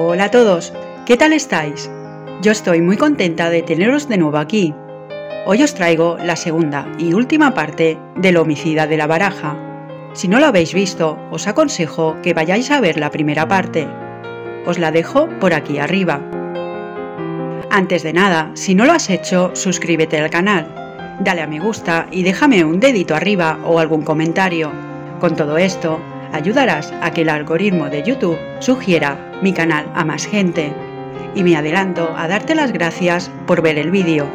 Hola a todos, ¿qué tal estáis? Yo estoy muy contenta de teneros de nuevo aquí. Hoy os traigo la segunda y última parte del homicida de la baraja. Si no lo habéis visto, os aconsejo que vayáis a ver la primera parte. Os la dejo por aquí arriba. Antes de nada, si no lo has hecho, suscríbete al canal, dale a me gusta y déjame un dedito arriba o algún comentario. Con todo esto, ayudarás a que el algoritmo de YouTube sugiera mi canal a más gente. Y me adelanto a darte las gracias por ver el vídeo.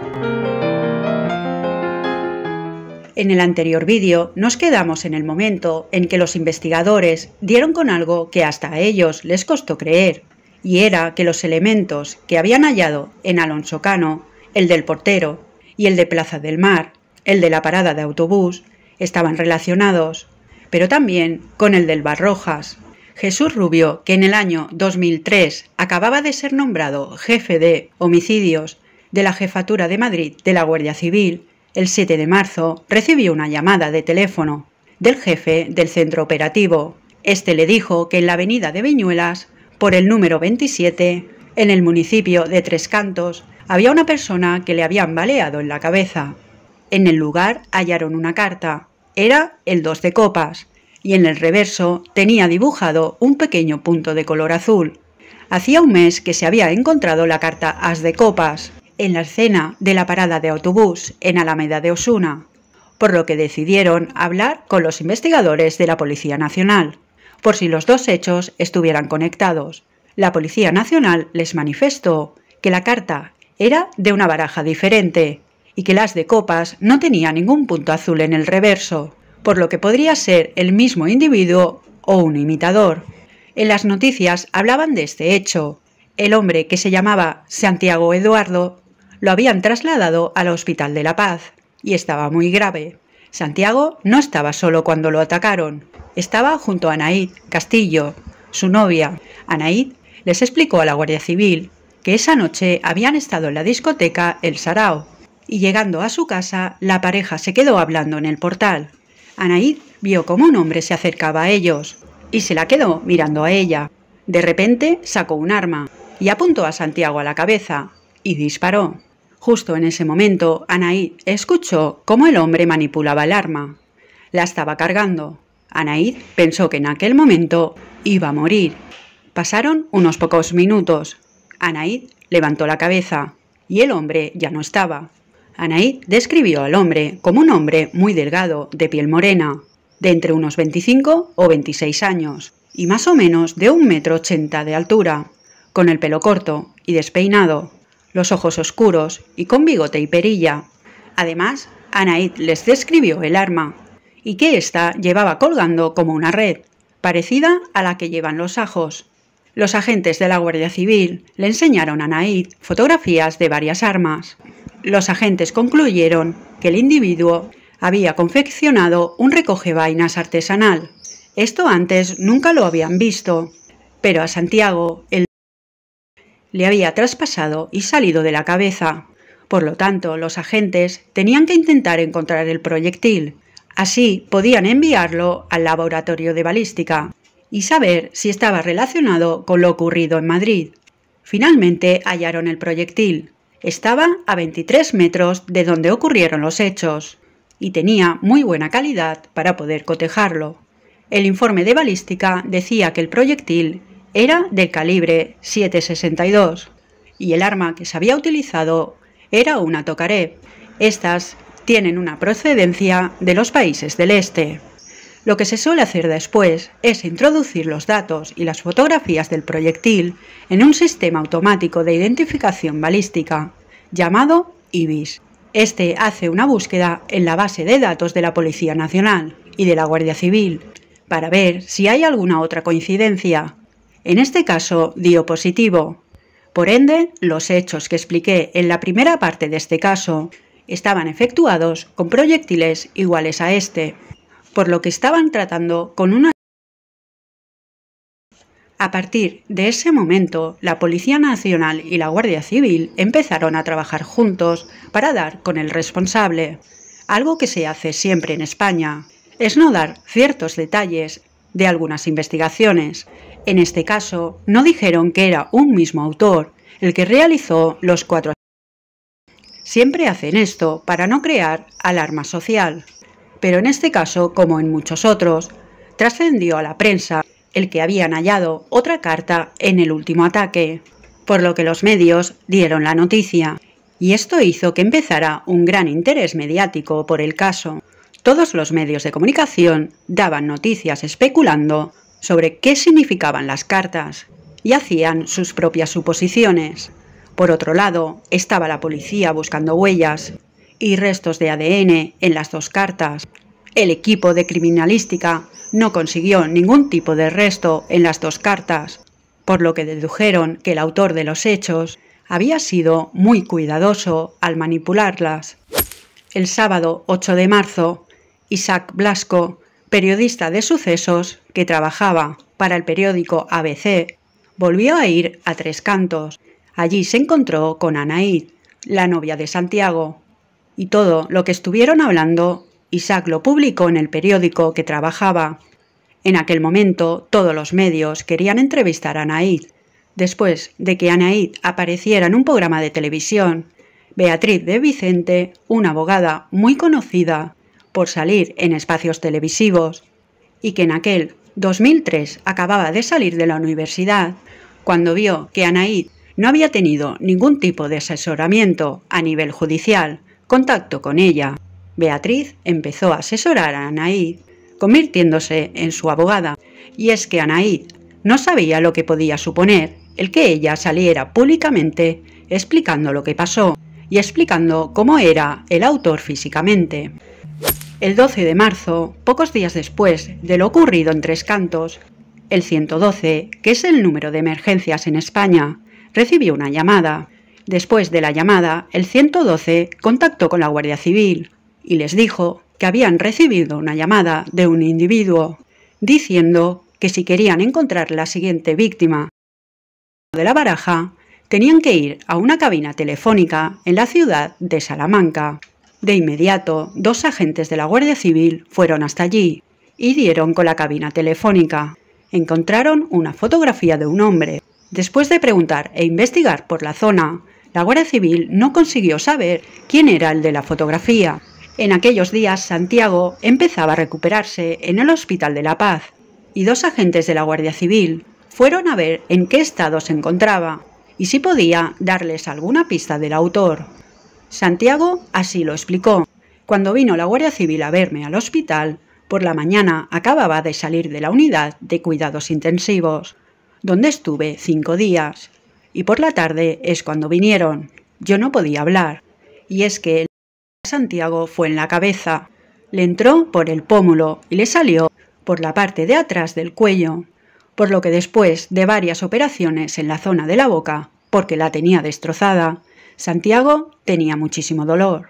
En el anterior vídeo nos quedamos en el momento en que los investigadores dieron con algo que hasta a ellos les costó creer, y era que los elementos que habían hallado en Alonso Cano, el del portero, y el de Plaza del Mar, el de la parada de autobús, estaban relacionados, pero también con el del Barrojas, Jesús Rubio, que en el año 2003 acababa de ser nombrado jefe de homicidios de la Jefatura de Madrid de la Guardia Civil, el 7 de marzo recibió una llamada de teléfono del jefe del centro operativo. Este le dijo que en la avenida de Viñuelas, por el número 27, en el municipio de Tres Cantos, había una persona que le habían baleado en la cabeza. En el lugar hallaron una carta. Era el 2 de copas, y en el reverso tenía dibujado un pequeño punto de color azul. Hacía un mes que se había encontrado la carta As de Copas en la escena de la parada de autobús en Alameda de Osuna, por lo que decidieron hablar con los investigadores de la Policía Nacional, por si los dos hechos estuvieran conectados. La Policía Nacional les manifestó que la carta era de una baraja diferente y que las de copas no tenía ningún punto azul en el reverso por lo que podría ser el mismo individuo o un imitador. En las noticias hablaban de este hecho. El hombre que se llamaba Santiago Eduardo lo habían trasladado al Hospital de la Paz y estaba muy grave. Santiago no estaba solo cuando lo atacaron, estaba junto a Anaid Castillo, su novia. Anaid les explicó a la Guardia Civil que esa noche habían estado en la discoteca El Sarao y llegando a su casa la pareja se quedó hablando en el portal. Anaid vio cómo un hombre se acercaba a ellos y se la quedó mirando a ella. De repente sacó un arma y apuntó a Santiago a la cabeza y disparó. Justo en ese momento, Anaid escuchó cómo el hombre manipulaba el arma. La estaba cargando. Anaid pensó que en aquel momento iba a morir. Pasaron unos pocos minutos. Anaid levantó la cabeza y el hombre ya no estaba. Anaí describió al hombre como un hombre muy delgado, de piel morena, de entre unos 25 o 26 años, y más o menos de un metro ochenta de altura, con el pelo corto y despeinado, los ojos oscuros y con bigote y perilla. Además, Anaid les describió el arma, y que ésta llevaba colgando como una red, parecida a la que llevan los ajos. Los agentes de la Guardia Civil le enseñaron a Anaid fotografías de varias armas los agentes concluyeron que el individuo había confeccionado un vainas artesanal. Esto antes nunca lo habían visto, pero a Santiago el le había traspasado y salido de la cabeza. Por lo tanto, los agentes tenían que intentar encontrar el proyectil. Así podían enviarlo al laboratorio de balística y saber si estaba relacionado con lo ocurrido en Madrid. Finalmente hallaron el proyectil, estaba a 23 metros de donde ocurrieron los hechos y tenía muy buena calidad para poder cotejarlo. El informe de balística decía que el proyectil era del calibre 762 y el arma que se había utilizado era una tocaré. Estas tienen una procedencia de los países del este. Lo que se suele hacer después es introducir los datos y las fotografías del proyectil en un sistema automático de identificación balística llamado IBIS. Este hace una búsqueda en la base de datos de la Policía Nacional y de la Guardia Civil para ver si hay alguna otra coincidencia. En este caso dio positivo. Por ende, los hechos que expliqué en la primera parte de este caso estaban efectuados con proyectiles iguales a este por lo que estaban tratando con una... A partir de ese momento, la Policía Nacional y la Guardia Civil empezaron a trabajar juntos para dar con el responsable, algo que se hace siempre en España. Es no dar ciertos detalles de algunas investigaciones. En este caso, no dijeron que era un mismo autor el que realizó los cuatro. Siempre hacen esto para no crear alarma social pero en este caso, como en muchos otros, trascendió a la prensa el que habían hallado otra carta en el último ataque, por lo que los medios dieron la noticia, y esto hizo que empezara un gran interés mediático por el caso. Todos los medios de comunicación daban noticias especulando sobre qué significaban las cartas y hacían sus propias suposiciones. Por otro lado, estaba la policía buscando huellas y restos de ADN en las dos cartas. El equipo de criminalística no consiguió ningún tipo de resto en las dos cartas, por lo que dedujeron que el autor de los hechos había sido muy cuidadoso al manipularlas. El sábado 8 de marzo, Isaac Blasco, periodista de sucesos que trabajaba para el periódico ABC, volvió a ir a Tres Cantos. Allí se encontró con Anaí, la novia de Santiago, y todo lo que estuvieron hablando, Isaac lo publicó en el periódico que trabajaba. En aquel momento, todos los medios querían entrevistar a Anaid. Después de que Anaid apareciera en un programa de televisión, Beatriz de Vicente, una abogada muy conocida por salir en espacios televisivos, y que en aquel 2003 acababa de salir de la universidad, cuando vio que Anaid no había tenido ningún tipo de asesoramiento a nivel judicial, contacto con ella. Beatriz empezó a asesorar a Anaid, convirtiéndose en su abogada, y es que Anaid no sabía lo que podía suponer el que ella saliera públicamente explicando lo que pasó y explicando cómo era el autor físicamente. El 12 de marzo, pocos días después de lo ocurrido en Tres Cantos, el 112, que es el número de emergencias en España, recibió una llamada. Después de la llamada, el 112 contactó con la Guardia Civil y les dijo que habían recibido una llamada de un individuo diciendo que si querían encontrar la siguiente víctima de la baraja, tenían que ir a una cabina telefónica en la ciudad de Salamanca. De inmediato, dos agentes de la Guardia Civil fueron hasta allí y dieron con la cabina telefónica. Encontraron una fotografía de un hombre. Después de preguntar e investigar por la zona, la Guardia Civil no consiguió saber quién era el de la fotografía. En aquellos días Santiago empezaba a recuperarse en el Hospital de la Paz y dos agentes de la Guardia Civil fueron a ver en qué estado se encontraba y si podía darles alguna pista del autor. Santiago así lo explicó. Cuando vino la Guardia Civil a verme al hospital, por la mañana acababa de salir de la unidad de cuidados intensivos, donde estuve cinco días y por la tarde es cuando vinieron. Yo no podía hablar, y es que el Santiago fue en la cabeza. Le entró por el pómulo y le salió por la parte de atrás del cuello, por lo que después de varias operaciones en la zona de la boca, porque la tenía destrozada, Santiago tenía muchísimo dolor.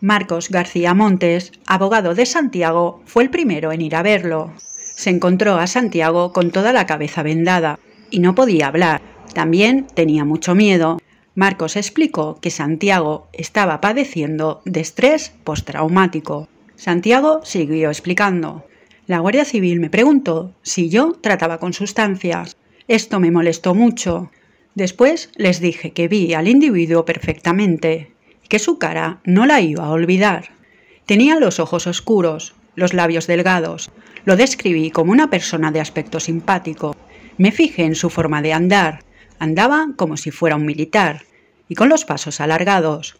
Marcos García Montes, abogado de Santiago, fue el primero en ir a verlo. Se encontró a Santiago con toda la cabeza vendada y no podía hablar, también tenía mucho miedo. Marcos explicó que Santiago estaba padeciendo de estrés postraumático. Santiago siguió explicando. La Guardia Civil me preguntó si yo trataba con sustancias. Esto me molestó mucho. Después les dije que vi al individuo perfectamente y que su cara no la iba a olvidar. Tenía los ojos oscuros, los labios delgados. Lo describí como una persona de aspecto simpático. Me fijé en su forma de andar, Andaba como si fuera un militar y con los pasos alargados.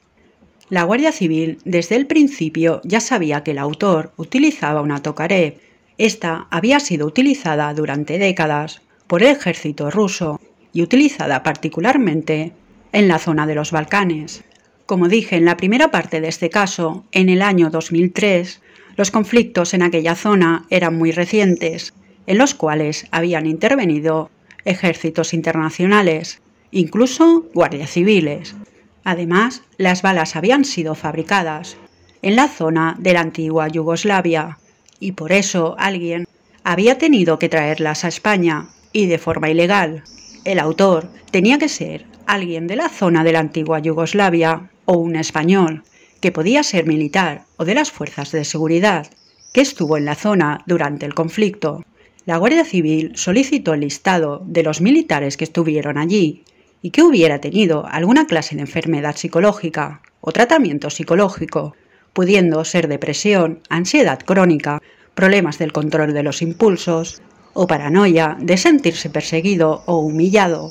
La Guardia Civil desde el principio ya sabía que el autor utilizaba una tokarev. Esta había sido utilizada durante décadas por el ejército ruso y utilizada particularmente en la zona de los Balcanes. Como dije en la primera parte de este caso, en el año 2003, los conflictos en aquella zona eran muy recientes, en los cuales habían intervenido ejércitos internacionales, incluso guardias civiles. Además, las balas habían sido fabricadas en la zona de la antigua Yugoslavia y por eso alguien había tenido que traerlas a España y de forma ilegal. El autor tenía que ser alguien de la zona de la antigua Yugoslavia o un español, que podía ser militar o de las fuerzas de seguridad, que estuvo en la zona durante el conflicto. La Guardia Civil solicitó el listado de los militares que estuvieron allí y que hubiera tenido alguna clase de enfermedad psicológica o tratamiento psicológico, pudiendo ser depresión, ansiedad crónica, problemas del control de los impulsos o paranoia de sentirse perseguido o humillado.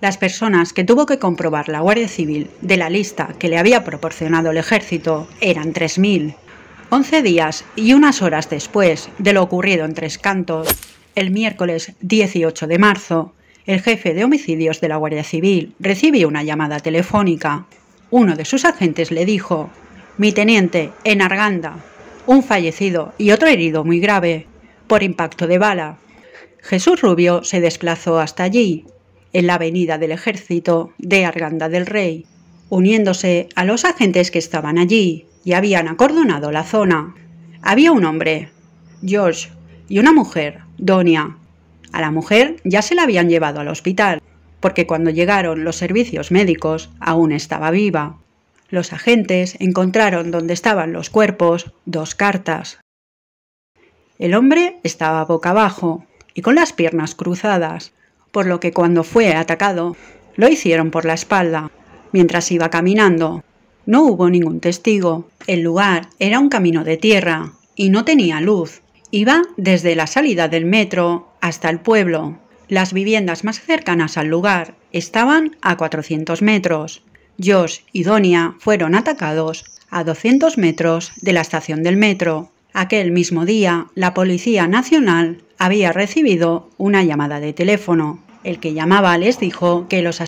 Las personas que tuvo que comprobar la Guardia Civil de la lista que le había proporcionado el ejército eran 3.000 Once días y unas horas después de lo ocurrido en Tres Cantos, el miércoles 18 de marzo, el jefe de homicidios de la Guardia Civil recibió una llamada telefónica. Uno de sus agentes le dijo, mi teniente, en Arganda, un fallecido y otro herido muy grave, por impacto de bala. Jesús Rubio se desplazó hasta allí, en la avenida del ejército de Arganda del Rey, uniéndose a los agentes que estaban allí y habían acordonado la zona. Había un hombre, George, y una mujer, Donia. A la mujer ya se la habían llevado al hospital, porque cuando llegaron los servicios médicos aún estaba viva. Los agentes encontraron donde estaban los cuerpos dos cartas. El hombre estaba boca abajo y con las piernas cruzadas, por lo que cuando fue atacado lo hicieron por la espalda, mientras iba caminando, no hubo ningún testigo. El lugar era un camino de tierra y no tenía luz. Iba desde la salida del metro hasta el pueblo. Las viviendas más cercanas al lugar estaban a 400 metros. Josh y Donia fueron atacados a 200 metros de la estación del metro. Aquel mismo día, la Policía Nacional había recibido una llamada de teléfono. El que llamaba les dijo que los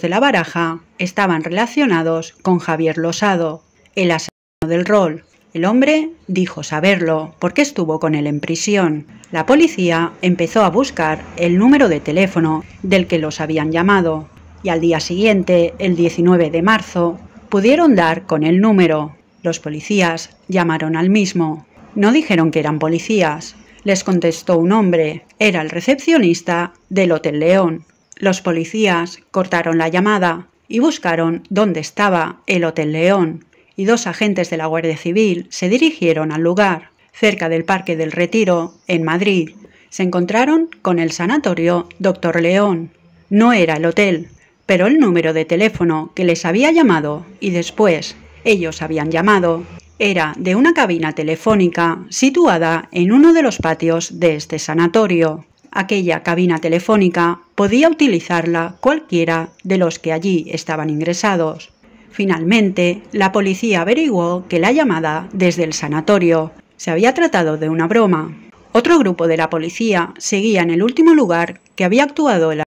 de la baraja estaban relacionados con Javier Losado, el asesino del rol. El hombre dijo saberlo porque estuvo con él en prisión. La policía empezó a buscar el número de teléfono del que los habían llamado y al día siguiente, el 19 de marzo, pudieron dar con el número. Los policías llamaron al mismo. No dijeron que eran policías. Les contestó un hombre. Era el recepcionista del Hotel León. Los policías cortaron la llamada y buscaron dónde estaba el Hotel León, y dos agentes de la Guardia Civil se dirigieron al lugar. Cerca del Parque del Retiro, en Madrid, se encontraron con el sanatorio Doctor León. No era el hotel, pero el número de teléfono que les había llamado y después ellos habían llamado era de una cabina telefónica situada en uno de los patios de este sanatorio aquella cabina telefónica podía utilizarla cualquiera de los que allí estaban ingresados. Finalmente, la policía averiguó que la llamada desde el sanatorio se había tratado de una broma. Otro grupo de la policía seguía en el último lugar que había actuado el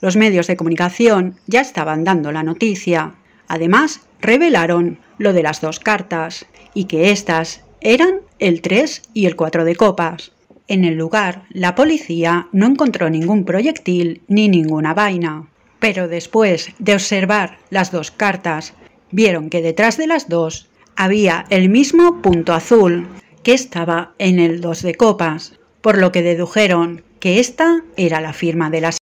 los medios de comunicación ya estaban dando la noticia. Además, revelaron lo de las dos cartas y que éstas eran el 3 y el 4 de copas. En el lugar, la policía no encontró ningún proyectil ni ninguna vaina. Pero después de observar las dos cartas, vieron que detrás de las dos había el mismo punto azul que estaba en el 2 de copas, por lo que dedujeron que esta era la firma de las.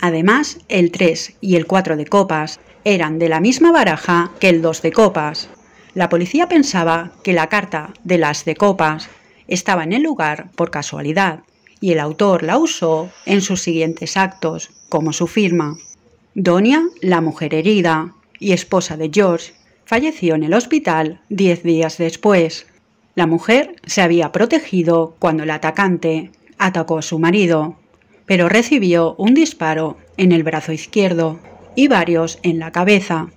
Además, el 3 y el 4 de copas eran de la misma baraja que el 2 de copas. La policía pensaba que la carta de las de copas estaba en el lugar por casualidad y el autor la usó en sus siguientes actos como su firma. Donia, la mujer herida y esposa de George, falleció en el hospital diez días después. La mujer se había protegido cuando el atacante atacó a su marido, pero recibió un disparo en el brazo izquierdo y varios en la cabeza.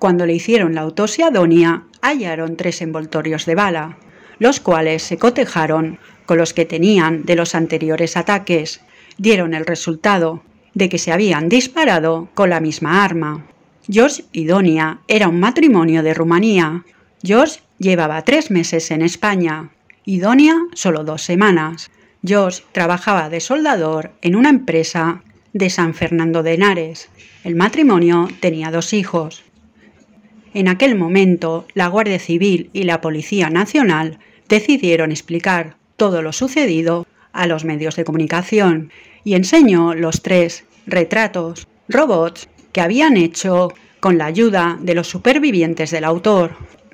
Cuando le hicieron la autopsia a Donia, hallaron tres envoltorios de bala, los cuales se cotejaron con los que tenían de los anteriores ataques, dieron el resultado de que se habían disparado con la misma arma. George y Donia era un matrimonio de Rumanía. George llevaba tres meses en España y Donia solo dos semanas. George trabajaba de soldador en una empresa de San Fernando de Henares. El matrimonio tenía dos hijos. En aquel momento, la Guardia Civil y la Policía Nacional decidieron explicar todo lo sucedido a los medios de comunicación y enseñó los tres retratos robots que habían hecho con la ayuda de los supervivientes del autor.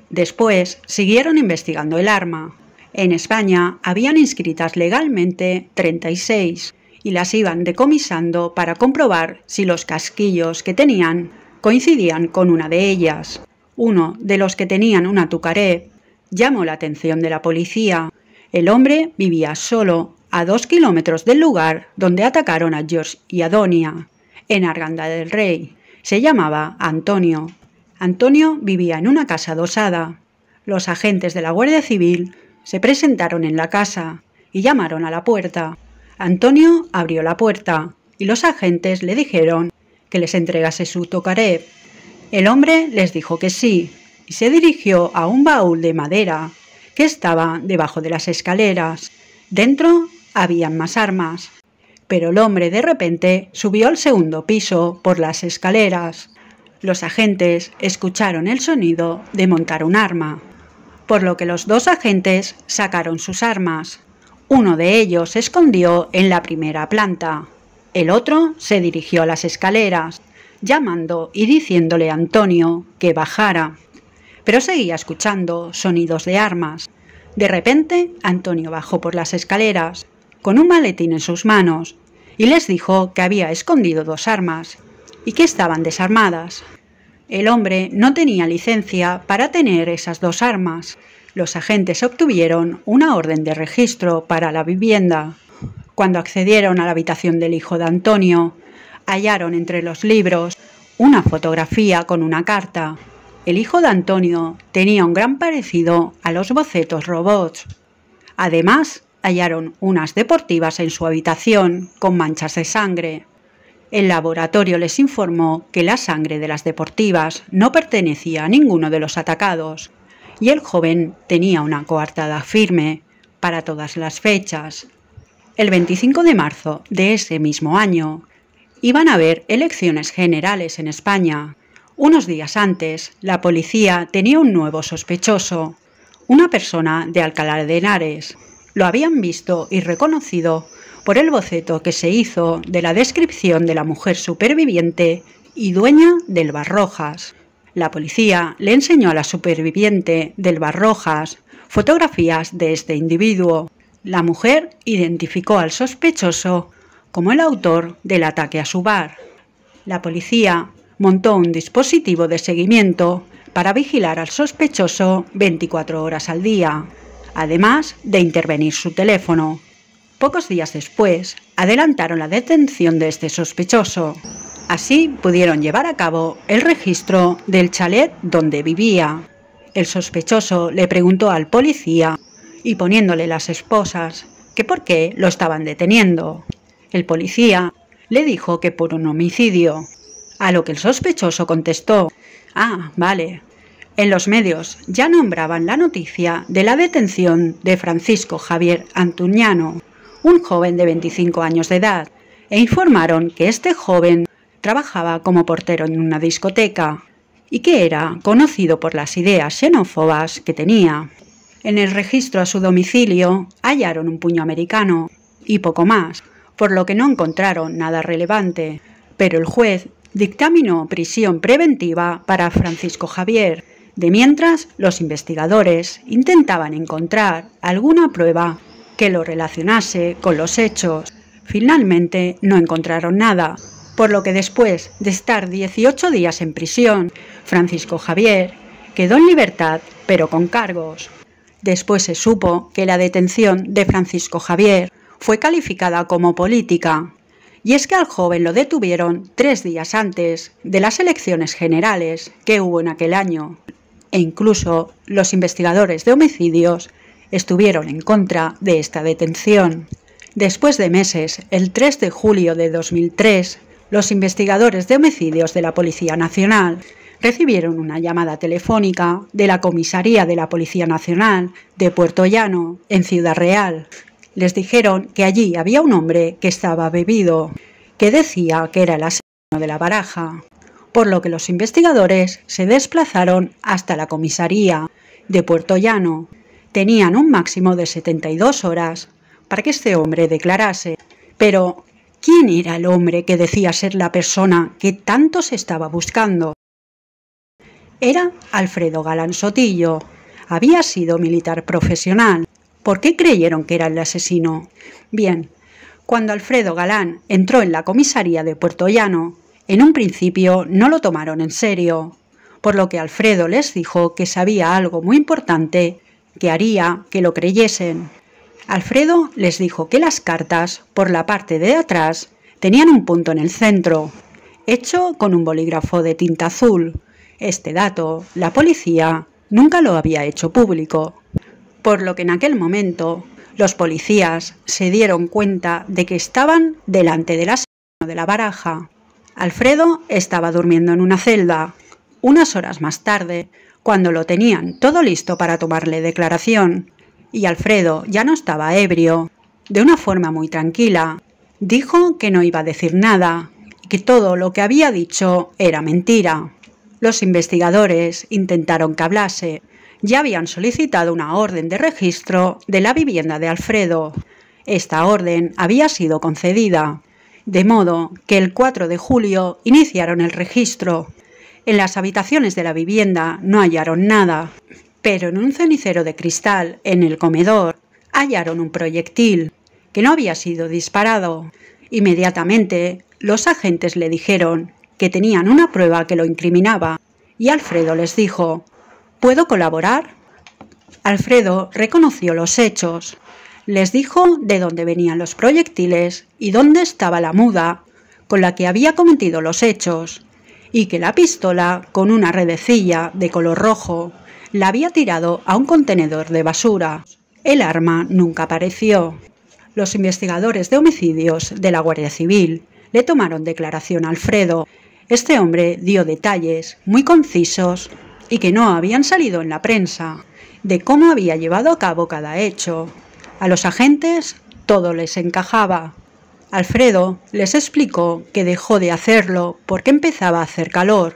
Después siguieron investigando el arma. En España habían inscritas legalmente 36 y las iban decomisando para comprobar si los casquillos que tenían coincidían con una de ellas. Uno de los que tenían una tucaré llamó la atención de la policía. El hombre vivía solo, a dos kilómetros del lugar donde atacaron a George y a Donia, en Arganda del Rey. Se llamaba Antonio. Antonio vivía en una casa adosada. Los agentes de la Guardia Civil se presentaron en la casa y llamaron a la puerta. Antonio abrió la puerta y los agentes le dijeron que les entregase su tocarep... El hombre les dijo que sí, y se dirigió a un baúl de madera que estaba debajo de las escaleras. Dentro habían más armas, pero el hombre de repente subió al segundo piso por las escaleras. Los agentes escucharon el sonido de montar un arma, por lo que los dos agentes sacaron sus armas. Uno de ellos se escondió en la primera planta. El otro se dirigió a las escaleras, llamando y diciéndole a Antonio que bajara pero seguía escuchando sonidos de armas. De repente, Antonio bajó por las escaleras, con un maletín en sus manos, y les dijo que había escondido dos armas y que estaban desarmadas. El hombre no tenía licencia para tener esas dos armas. Los agentes obtuvieron una orden de registro para la vivienda. Cuando accedieron a la habitación del hijo de Antonio, hallaron entre los libros una fotografía con una carta. El hijo de Antonio tenía un gran parecido a los bocetos robots. Además, hallaron unas deportivas en su habitación con manchas de sangre. El laboratorio les informó que la sangre de las deportivas no pertenecía a ninguno de los atacados y el joven tenía una coartada firme para todas las fechas. El 25 de marzo de ese mismo año iban a haber elecciones generales en España unos días antes, la policía tenía un nuevo sospechoso, una persona de Alcalá de Henares. Lo habían visto y reconocido por el boceto que se hizo de la descripción de la mujer superviviente y dueña del Barrojas. La policía le enseñó a la superviviente del Barrojas fotografías de este individuo. La mujer identificó al sospechoso como el autor del ataque a su bar. La policía montó un dispositivo de seguimiento para vigilar al sospechoso 24 horas al día, además de intervenir su teléfono. Pocos días después, adelantaron la detención de este sospechoso. Así pudieron llevar a cabo el registro del chalet donde vivía. El sospechoso le preguntó al policía y poniéndole las esposas que por qué lo estaban deteniendo. El policía le dijo que por un homicidio a lo que el sospechoso contestó, ah, vale. En los medios ya nombraban la noticia de la detención de Francisco Javier Antuñano, un joven de 25 años de edad, e informaron que este joven trabajaba como portero en una discoteca y que era conocido por las ideas xenófobas que tenía. En el registro a su domicilio hallaron un puño americano y poco más, por lo que no encontraron nada relevante, pero el juez dictaminó prisión preventiva para Francisco Javier. De mientras, los investigadores intentaban encontrar alguna prueba que lo relacionase con los hechos. Finalmente, no encontraron nada, por lo que después de estar 18 días en prisión, Francisco Javier quedó en libertad, pero con cargos. Después se supo que la detención de Francisco Javier fue calificada como política, y es que al joven lo detuvieron tres días antes de las elecciones generales que hubo en aquel año. E incluso los investigadores de homicidios estuvieron en contra de esta detención. Después de meses, el 3 de julio de 2003, los investigadores de homicidios de la Policía Nacional recibieron una llamada telefónica de la comisaría de la Policía Nacional de Puerto Llano, en Ciudad Real, les dijeron que allí había un hombre que estaba bebido, que decía que era el asesino de la baraja, por lo que los investigadores se desplazaron hasta la comisaría de Puerto Llano. Tenían un máximo de 72 horas para que este hombre declarase. Pero, ¿quién era el hombre que decía ser la persona que tanto se estaba buscando? Era Alfredo Galán Sotillo. Había sido militar profesional ¿Por qué creyeron que era el asesino? Bien, cuando Alfredo Galán entró en la comisaría de Puerto Llano, en un principio no lo tomaron en serio, por lo que Alfredo les dijo que sabía algo muy importante que haría que lo creyesen. Alfredo les dijo que las cartas, por la parte de atrás, tenían un punto en el centro, hecho con un bolígrafo de tinta azul. Este dato, la policía nunca lo había hecho público por lo que en aquel momento los policías se dieron cuenta de que estaban delante del asesino de la baraja. Alfredo estaba durmiendo en una celda. Unas horas más tarde, cuando lo tenían todo listo para tomarle declaración, y Alfredo ya no estaba ebrio, de una forma muy tranquila, dijo que no iba a decir nada y que todo lo que había dicho era mentira. Los investigadores intentaron que hablase, ya habían solicitado una orden de registro de la vivienda de Alfredo. Esta orden había sido concedida, de modo que el 4 de julio iniciaron el registro. En las habitaciones de la vivienda no hallaron nada, pero en un cenicero de cristal en el comedor hallaron un proyectil que no había sido disparado. Inmediatamente los agentes le dijeron que tenían una prueba que lo incriminaba y Alfredo les dijo ¿Puedo colaborar? Alfredo reconoció los hechos. Les dijo de dónde venían los proyectiles y dónde estaba la muda con la que había cometido los hechos, y que la pistola, con una redecilla de color rojo, la había tirado a un contenedor de basura. El arma nunca apareció. Los investigadores de homicidios de la Guardia Civil le tomaron declaración a Alfredo. Este hombre dio detalles muy concisos y que no habían salido en la prensa, de cómo había llevado a cabo cada hecho. A los agentes todo les encajaba. Alfredo les explicó que dejó de hacerlo porque empezaba a hacer calor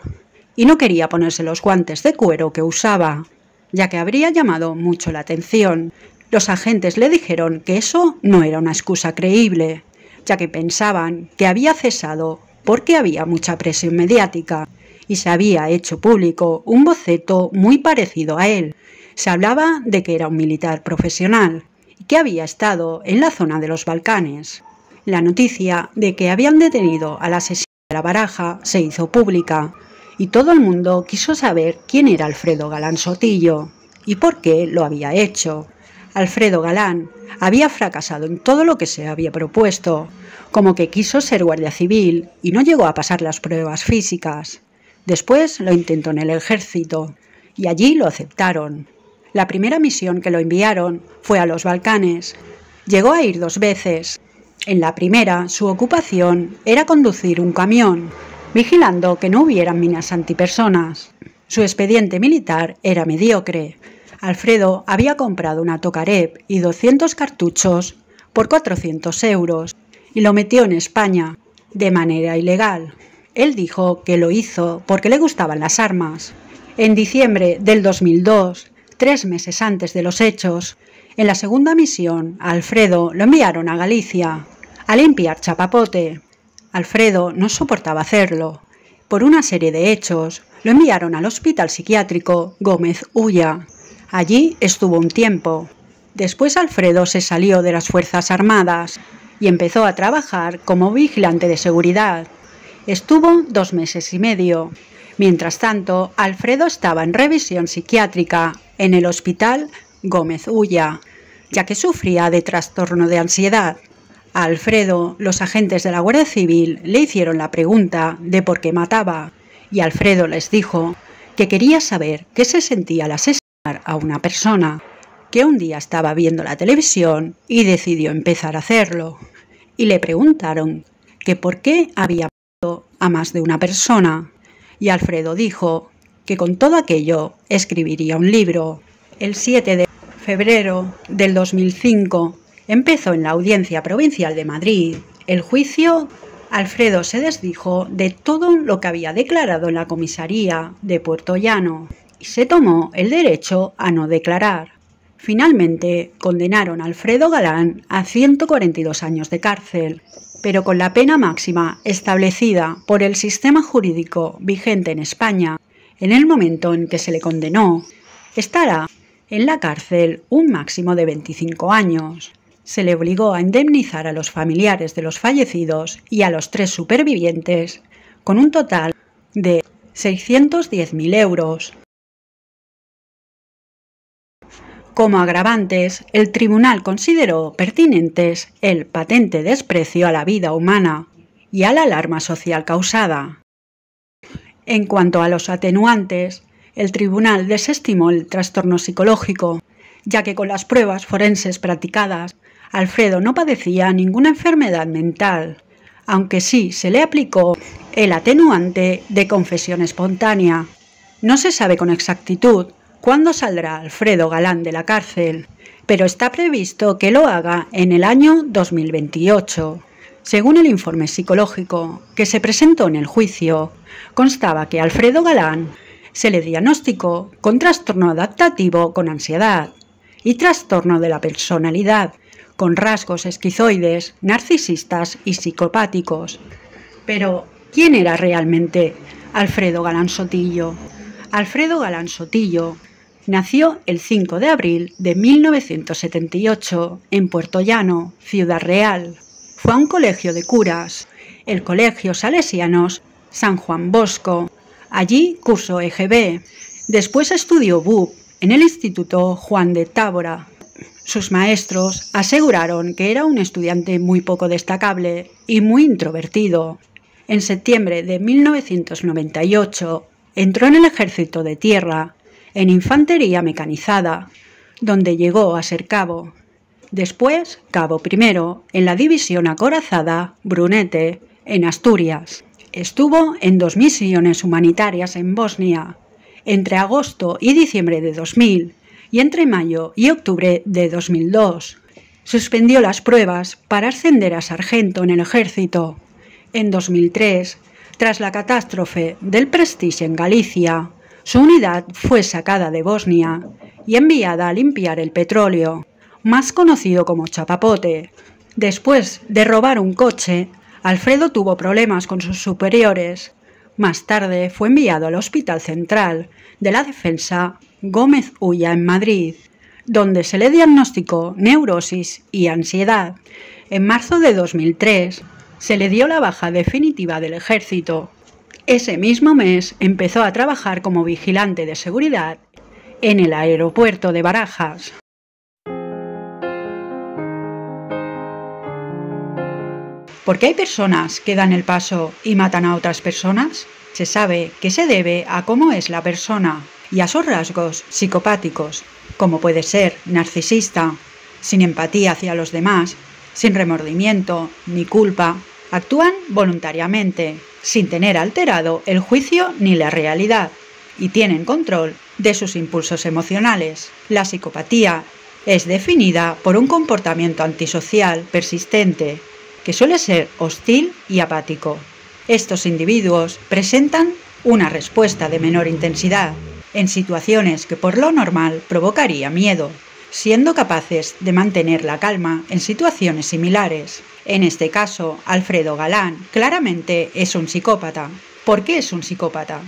y no quería ponerse los guantes de cuero que usaba, ya que habría llamado mucho la atención. Los agentes le dijeron que eso no era una excusa creíble, ya que pensaban que había cesado porque había mucha presión mediática y se había hecho público un boceto muy parecido a él. Se hablaba de que era un militar profesional y que había estado en la zona de los Balcanes. La noticia de que habían detenido al asesino de la baraja se hizo pública y todo el mundo quiso saber quién era Alfredo Galán Sotillo y por qué lo había hecho. Alfredo Galán había fracasado en todo lo que se había propuesto, como que quiso ser guardia civil y no llegó a pasar las pruebas físicas, Después lo intentó en el ejército y allí lo aceptaron. La primera misión que lo enviaron fue a los Balcanes. Llegó a ir dos veces. En la primera, su ocupación era conducir un camión, vigilando que no hubieran minas antipersonas. Su expediente militar era mediocre. Alfredo había comprado una Tokarev y 200 cartuchos por 400 euros y lo metió en España de manera ilegal. Él dijo que lo hizo porque le gustaban las armas. En diciembre del 2002, tres meses antes de los hechos, en la segunda misión, a Alfredo lo enviaron a Galicia, a limpiar chapapote. Alfredo no soportaba hacerlo. Por una serie de hechos, lo enviaron al hospital psiquiátrico Gómez Ulla. Allí estuvo un tiempo. Después Alfredo se salió de las Fuerzas Armadas y empezó a trabajar como vigilante de seguridad. Estuvo dos meses y medio. Mientras tanto, Alfredo estaba en revisión psiquiátrica en el hospital Gómez Ulla, ya que sufría de trastorno de ansiedad. A Alfredo, los agentes de la Guardia Civil le hicieron la pregunta de por qué mataba, y Alfredo les dijo que quería saber qué se sentía al asesinar a una persona, que un día estaba viendo la televisión y decidió empezar a hacerlo. Y le preguntaron que por qué había a más de una persona, y Alfredo dijo que con todo aquello escribiría un libro. El 7 de febrero del 2005 empezó en la Audiencia Provincial de Madrid el juicio. Alfredo se desdijo de todo lo que había declarado en la comisaría de Puerto Llano y se tomó el derecho a no declarar. Finalmente, condenaron a Alfredo Galán a 142 años de cárcel pero con la pena máxima establecida por el sistema jurídico vigente en España en el momento en que se le condenó, estará en la cárcel un máximo de 25 años. Se le obligó a indemnizar a los familiares de los fallecidos y a los tres supervivientes con un total de 610.000 euros Como agravantes, el tribunal consideró pertinentes el patente desprecio a la vida humana y a la alarma social causada. En cuanto a los atenuantes, el tribunal desestimó el trastorno psicológico, ya que con las pruebas forenses practicadas, Alfredo no padecía ninguna enfermedad mental, aunque sí se le aplicó el atenuante de confesión espontánea. No se sabe con exactitud cuándo saldrá Alfredo Galán de la cárcel, pero está previsto que lo haga en el año 2028. Según el informe psicológico que se presentó en el juicio, constaba que Alfredo Galán se le diagnosticó con trastorno adaptativo con ansiedad y trastorno de la personalidad, con rasgos esquizoides, narcisistas y psicopáticos. Pero, ¿quién era realmente Alfredo Galán Sotillo? Alfredo Galán Sotillo Nació el 5 de abril de 1978 en Puerto Llano, Ciudad Real. Fue a un colegio de curas, el Colegio Salesianos San Juan Bosco. Allí cursó EGB. Después estudió BUP en el Instituto Juan de Tábora. Sus maestros aseguraron que era un estudiante muy poco destacable y muy introvertido. En septiembre de 1998 entró en el ejército de tierra en infantería mecanizada, donde llegó a ser cabo. Después, cabo primero, en la división acorazada Brunete, en Asturias. Estuvo en dos misiones humanitarias en Bosnia, entre agosto y diciembre de 2000 y entre mayo y octubre de 2002. Suspendió las pruebas para ascender a sargento en el ejército. En 2003, tras la catástrofe del Prestige en Galicia, su unidad fue sacada de Bosnia y enviada a limpiar el petróleo, más conocido como chapapote. Después de robar un coche, Alfredo tuvo problemas con sus superiores. Más tarde fue enviado al Hospital Central de la Defensa Gómez Ulla en Madrid, donde se le diagnosticó neurosis y ansiedad. En marzo de 2003 se le dio la baja definitiva del ejército ese mismo mes empezó a trabajar como vigilante de seguridad en el aeropuerto de Barajas. ¿Por qué hay personas que dan el paso y matan a otras personas? Se sabe que se debe a cómo es la persona y a sus rasgos psicopáticos, como puede ser narcisista, sin empatía hacia los demás, sin remordimiento ni culpa, actúan voluntariamente, sin tener alterado el juicio ni la realidad, y tienen control de sus impulsos emocionales. La psicopatía es definida por un comportamiento antisocial persistente, que suele ser hostil y apático. Estos individuos presentan una respuesta de menor intensidad en situaciones que por lo normal provocaría miedo, siendo capaces de mantener la calma en situaciones similares. En este caso, Alfredo Galán claramente es un psicópata. ¿Por qué es un psicópata?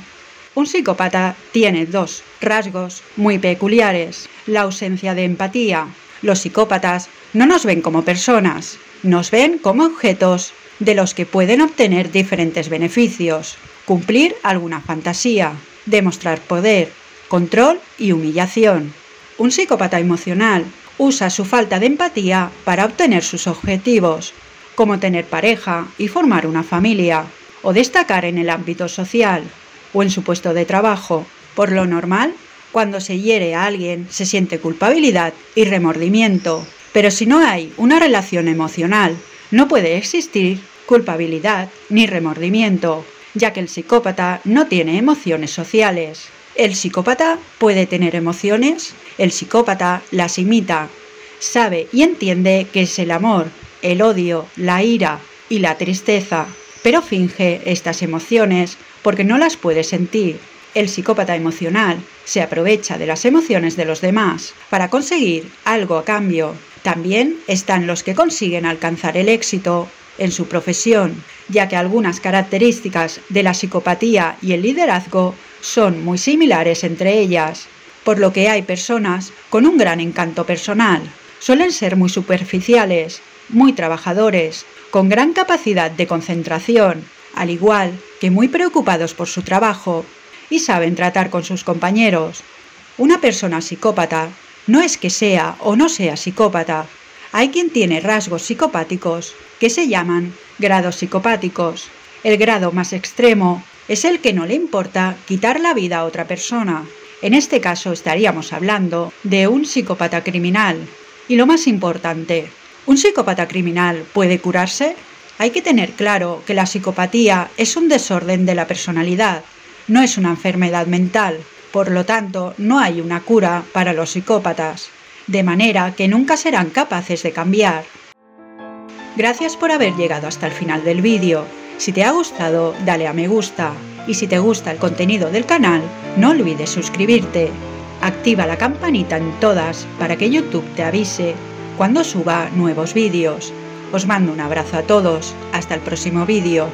Un psicópata tiene dos rasgos muy peculiares. La ausencia de empatía. Los psicópatas no nos ven como personas, nos ven como objetos de los que pueden obtener diferentes beneficios, cumplir alguna fantasía, demostrar poder, control y humillación. Un psicópata emocional usa su falta de empatía para obtener sus objetivos, como tener pareja y formar una familia, o destacar en el ámbito social o en su puesto de trabajo. Por lo normal, cuando se hiere a alguien se siente culpabilidad y remordimiento, pero si no hay una relación emocional, no puede existir culpabilidad ni remordimiento, ya que el psicópata no tiene emociones sociales. El psicópata puede tener emociones, el psicópata las imita, sabe y entiende que es el amor, el odio, la ira y la tristeza, pero finge estas emociones porque no las puede sentir. El psicópata emocional se aprovecha de las emociones de los demás para conseguir algo a cambio. También están los que consiguen alcanzar el éxito en su profesión, ya que algunas características de la psicopatía y el liderazgo son muy similares entre ellas, por lo que hay personas con un gran encanto personal. Suelen ser muy superficiales muy trabajadores, con gran capacidad de concentración, al igual que muy preocupados por su trabajo, y saben tratar con sus compañeros. Una persona psicópata no es que sea o no sea psicópata. Hay quien tiene rasgos psicopáticos que se llaman grados psicopáticos. El grado más extremo es el que no le importa quitar la vida a otra persona. En este caso estaríamos hablando de un psicópata criminal. Y lo más importante, ¿Un psicópata criminal puede curarse? Hay que tener claro que la psicopatía es un desorden de la personalidad, no es una enfermedad mental, por lo tanto no hay una cura para los psicópatas, de manera que nunca serán capaces de cambiar. Gracias por haber llegado hasta el final del vídeo. Si te ha gustado, dale a me gusta. Y si te gusta el contenido del canal, no olvides suscribirte. Activa la campanita en todas para que YouTube te avise cuando suba nuevos vídeos. Os mando un abrazo a todos, hasta el próximo vídeo.